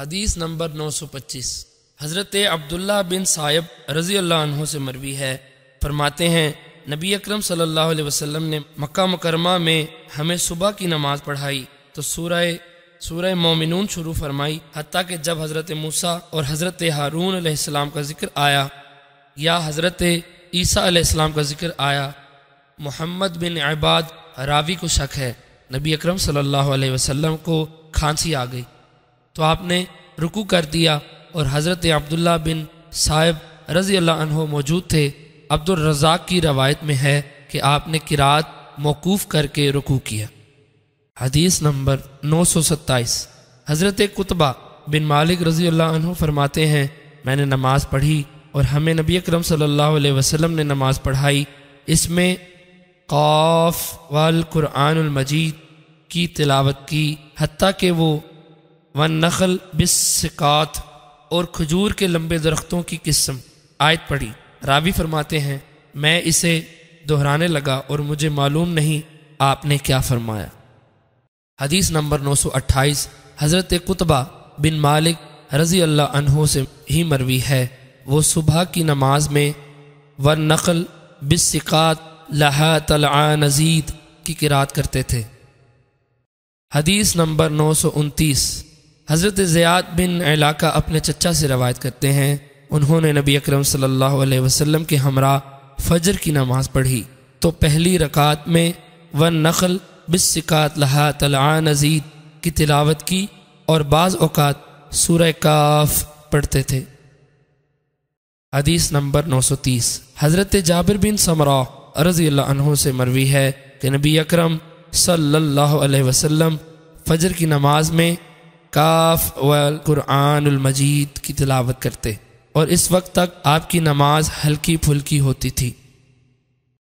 हदीस नंबर 925 हज़रत अब्दुल्ला बिन साहिब रज़ी अल्लाह से मरवी है फरमाते हैं नबी अकरम सल्लल्लाहु अलैहि वसल्लम ने मक्का मुकरमा में हमें सुबह की नमाज़ पढ़ाई तो सूरह सूरह मोमिनून शुरू फरमाई हती कि जब हज़रत मूसा और हज़रत हारून आलाम का जिक्र आया या हज़रत ईसा आसमाम का जिक्र आया मोहम्मद बिन अबाद रावी को शक है नबी अकरम सल्लल्लाहु अलैहि वसल्लम को खांसी आ गई तो आपने रुकू कर दिया और हज़रत अब्दुल्ला बिन साहिब रज़ी अल्लाह मौजूद थे अब्दुलरजाक की रवायत में है कि आपने किरात मौकूफ़ करके रुकू किया हदीस नंबर नौ सौ सत्ताईस हज़रत कुतबा बिन मालिक रज़ी अल्लाह फरमाते हैं मैंने नमाज़ पढ़ी और हमें नबी अकरम सल्लल्लाहु अलैहि वसल्लम ने नमाज़ पढ़ाई इसमें कौफ़ वाल मजीद की तिलावत की हती कि वो व नखल बिसकात और खजूर के लंबे दरख्तों की किस्म आयत पड़ी रावी फरमाते हैं मैं इसे दोहराने लगा और मुझे मालूम नहीं आपने क्या फरमाया हदीस नंबर 928 हज़रत कुतबा बिन मालिक रज़ी अल्लाह अनहों से ही मरवी है वो सुबह की नमाज में व नकल बिसकात लहा नजीत की किरात करते थे हदीस नंबर नौ सौ उनतीस हज़रत ज़ियाद बिन इलाका अपने चचा से रवायत करते हैं उन्होंने नबी अकरम सल्लल्लाहु अलैहि वसल्लम के हमरा फजर की नमाज पढ़ी तो पहली रकात में व नखल बिसकात लहा तलान अजीद की तिलावत की और बाज़ अवत सूर काफ पढ़ते थे हदीस नंबर 930 हज़रत जाबिर बिन समरा रजी अनहों से मरवी है कि नबी अकरम सल्लल्लाहु अलैहि वसल्लम फजर की नमाज में काफ वल कुरान मजीद की तिलावत करते और इस वक्त तक आपकी नमाज हल्की फुल्की होती थी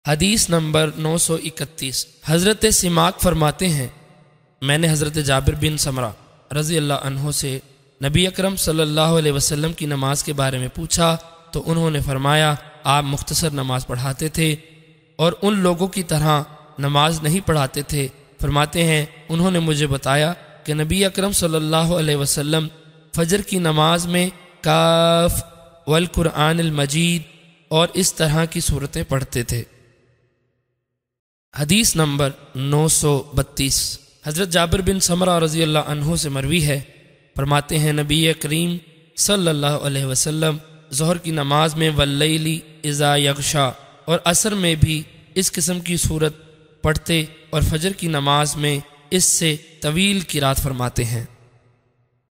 हदीस नंबर 931 हज़रत सिमाक फरमाते हैं मैंने हज़रत जाबिर बिन समरा रज़ी अल्लाह से नबी अकरम सल्लल्लाहु अलैहि वसल्लम की नमाज के बारे में पूछा तो उन्होंने फरमाया आप मुख्तसर नमाज पढ़ाते थे और उन लोगों की तरह नमाज नहीं पढ़ाते थे फरमाते हैं उन्होंने मुझे बताया कि नबी अकरम सल्लल्लाहु अलैहि वसल्लम फजर की नमाज में काफ़ वल कुरान मजीद और इस तरह की सूरतें पढ़ते थे हदीस नंबर नौ सौ बत्तीस हज़रत जाबिर बिन समरा रज़ी अल्लाह से मरवी है फरमाते हैं नबी करीम सल्लल्लाहु अलैहि वसल्लम जहर की नमाज में वल्लैली इज़ा यकशा और असर में भी इस किस्म की सूरत पढ़ते और फजर की नमाज में इससे तवील की रात फरमाते हैं